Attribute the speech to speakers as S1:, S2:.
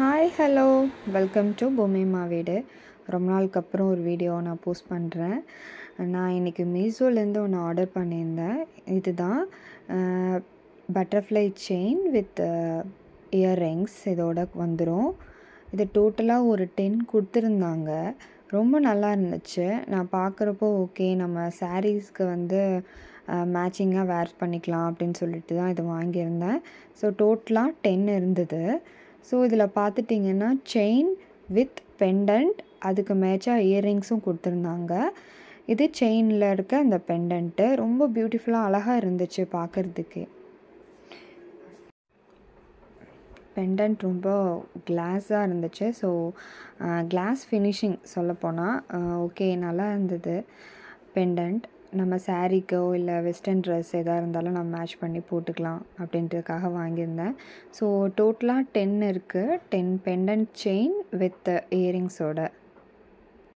S1: hi hello welcome to பொம்மைமா வீடு ரொம்ப நாளுக்கு அப்புறம் ஒரு வீடியோ நான் போஸ்ட் பண்ணுறேன் நான் இன்றைக்கி மீசோலேருந்து ஒன்று ஆர்டர் பண்ணியிருந்தேன் இதுதான் butterfly chain with ear rings இதோட வந்துடும் இது டோட்டலாக ஒரு டென் கொடுத்துருந்தாங்க ரொம்ப நல்லா இருந்துச்சு நான் பார்க்குறப்போ ஓகே நம்ம சாரீஸ்க்கு வந்து மேட்சிங்காக வேர் பண்ணிக்கலாம் அப்படின்னு சொல்லிட்டு தான் இது வாங்கியிருந்தேன் ஸோ டோட்டலாக டென் இருந்தது ஸோ இதில் பார்த்துட்டிங்கன்னா செயின் வித் பெண்டன்ட் அதுக்கு மேட்சாக இயரிங்ஸும் கொடுத்துருந்தாங்க இது செயினில் இருக்க அந்த பெண்டன்ட்டு ரொம்ப பியூட்டிஃபுல்லாக அழகாக இருந்துச்சு பார்க்குறதுக்கு பெண்டன்ட் ரொம்ப கிளாஸாக இருந்துச்சு ஸோ கிளாஸ் ஃபினிஷிங் சொல்லப்போனால் ஓகே நல்லா இருந்தது பெண்டன்ட் நம்ம சாரீக்கோ இல்லை வெஸ்டர்ன் ட்ரெஸ் எதாக இருந்தாலும் நம்ம மேட்ச் பண்ணி போட்டுக்கலாம் அப்படின்றதுக்காக வாங்கியிருந்தேன் ஸோ டோட்டலாக டென் இருக்குது டென் பெண்டன்ட் செயின் வித் இயரிங்ஸோட